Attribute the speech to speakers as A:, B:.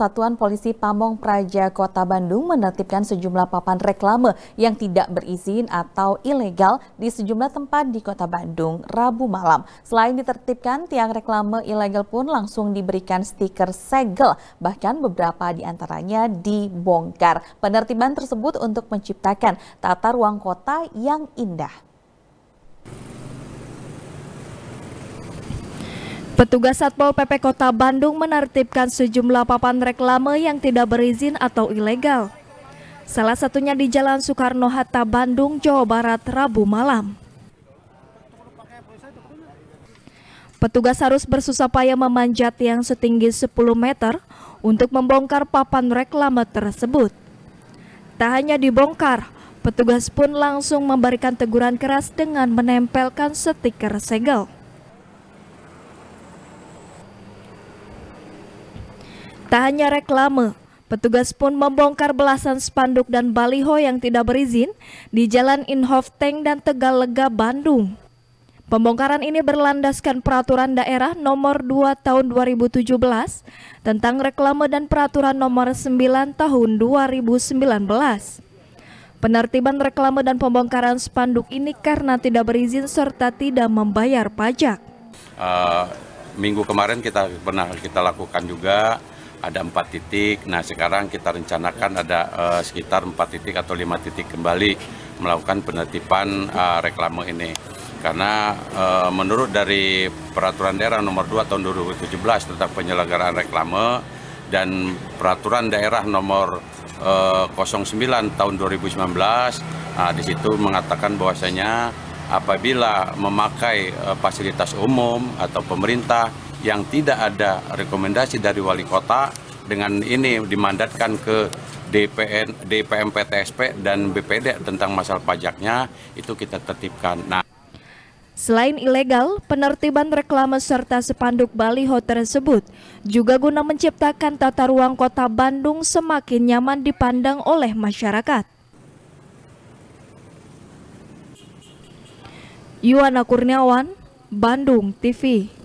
A: Satuan Polisi Pamong Praja Kota Bandung menertibkan sejumlah papan reklame yang tidak berizin atau ilegal di sejumlah tempat di Kota Bandung Rabu malam. Selain ditertibkan, tiang reklame ilegal pun langsung diberikan stiker segel, bahkan beberapa di antaranya dibongkar. Penertiban tersebut untuk menciptakan tata ruang kota yang indah.
B: Petugas Satpol PP Kota Bandung menertibkan sejumlah papan reklame yang tidak berizin atau ilegal. Salah satunya di Jalan Soekarno-Hatta, Bandung, Jawa Barat, Rabu malam. Petugas harus bersusah payah memanjat yang setinggi 10 meter untuk membongkar papan reklame tersebut. Tak hanya dibongkar, petugas pun langsung memberikan teguran keras dengan menempelkan stiker segel. Tak hanya reklame, petugas pun membongkar belasan spanduk dan baliho yang tidak berizin di Jalan Inhof Teng dan Tegal Lega, Bandung. Pembongkaran ini berlandaskan peraturan daerah nomor 2 tahun 2017 tentang reklame dan peraturan nomor 9 tahun 2019. Penertiban reklame dan pembongkaran spanduk ini karena tidak berizin serta tidak membayar pajak.
C: Uh, minggu kemarin kita pernah kita lakukan juga ada empat titik. Nah sekarang kita rencanakan ada uh, sekitar empat titik atau lima titik kembali melakukan penertiban uh, reklame ini. Karena uh, menurut dari peraturan daerah nomor 2 tahun 2017 tentang penyelenggaraan reklame dan peraturan daerah nomor uh, 09 tahun 2019, nah, di situ mengatakan bahwasanya apabila memakai uh, fasilitas umum atau pemerintah yang tidak ada rekomendasi dari wali kota dengan ini dimandatkan ke DPN, DPM PTSP dan BPD tentang masalah pajaknya itu kita tertibkan. Nah,
B: Selain ilegal, penertiban reklame serta sepanduk baliho tersebut juga guna menciptakan tata ruang kota Bandung semakin nyaman dipandang oleh masyarakat. Yuana Kurniawan, Bandung TV